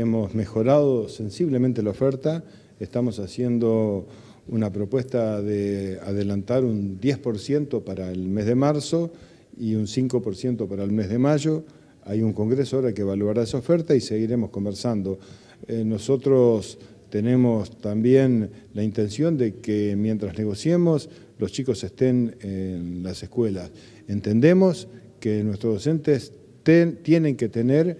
hemos mejorado sensiblemente la oferta, estamos haciendo una propuesta de adelantar un 10% para el mes de marzo y un 5% para el mes de mayo. Hay un congreso ahora que evaluará esa oferta y seguiremos conversando. Eh, nosotros tenemos también la intención de que mientras negociemos los chicos estén en las escuelas. Entendemos que nuestros docentes tienen que tener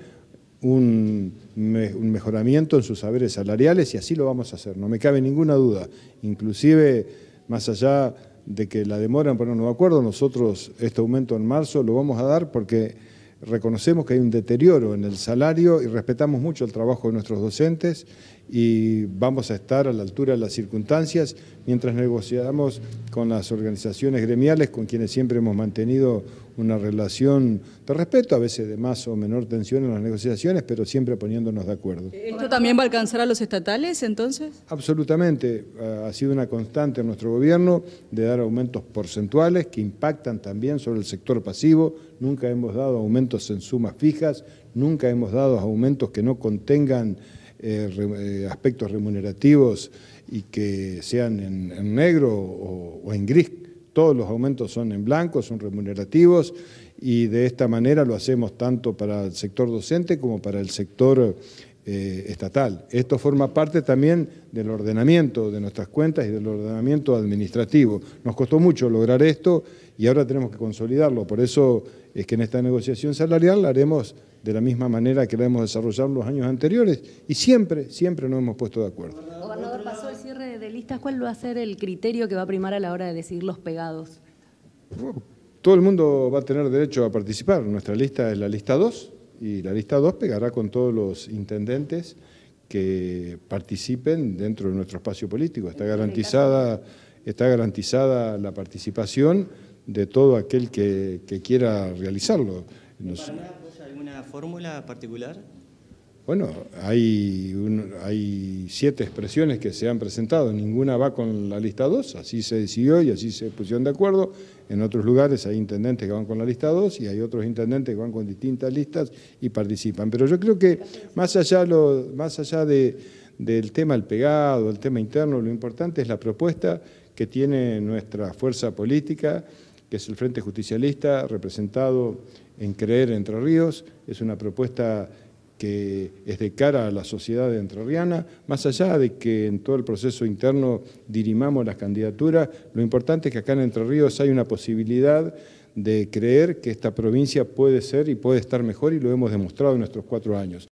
un, mejoramiento en sus saberes salariales y así lo vamos a hacer, no me cabe ninguna duda. Inclusive, más allá de que la demora en ponernos de acuerdo, nosotros este aumento en marzo lo vamos a dar porque reconocemos que hay un deterioro en el salario y respetamos mucho el trabajo de nuestros docentes y vamos a estar a la altura de las circunstancias mientras negociamos con las organizaciones gremiales con quienes siempre hemos mantenido una relación de respeto, a veces de más o menor tensión en las negociaciones, pero siempre poniéndonos de acuerdo. ¿Esto también va a alcanzar a los estatales entonces? Absolutamente, ha sido una constante en nuestro gobierno de dar aumentos porcentuales que impactan también sobre el sector pasivo, nunca hemos dado aumentos en sumas fijas, nunca hemos dado aumentos que no contengan eh, eh, aspectos remunerativos y que sean en, negro o en gris todos los aumentos son en blanco, son remunerativos y de esta manera lo hacemos tanto para el sector docente como para el sector eh, estatal. Esto forma parte también del ordenamiento de nuestras cuentas y del ordenamiento administrativo. Nos costó mucho lograr esto y ahora tenemos que consolidarlo. Por eso es que en esta negociación salarial la haremos de la misma manera que la hemos desarrollado en los años anteriores y siempre, siempre nos hemos puesto de acuerdo de listas, ¿cuál va a ser el criterio que va a primar a la hora de decidir los pegados? Todo el mundo va a tener derecho a participar. Nuestra lista es la lista 2 y la lista 2 pegará con todos los intendentes que participen dentro de nuestro espacio político. Está este garantizada, está garantizada la participación de todo aquel que, quiera realizarlo. alguna fórmula particular? Bueno, hay, un, hay siete expresiones que se han presentado, ninguna va con la lista 2, así se decidió y así se pusieron de acuerdo. En otros lugares hay intendentes que van con la lista 2 y hay otros intendentes que van con distintas listas y participan. Pero yo creo que más allá, lo, más allá de, del tema del pegado, el tema interno, lo importante es la propuesta que tiene nuestra fuerza política, que es el Frente Justicialista, representado en Creer Entre Ríos. Es una propuesta que es de cara a la sociedad entrerriana, más allá de que en todo el proceso interno dirimamos las candidaturas, lo importante es que acá en Entre Ríos hay una posibilidad de creer que esta provincia puede ser y puede estar mejor y lo hemos demostrado en nuestros cuatro años.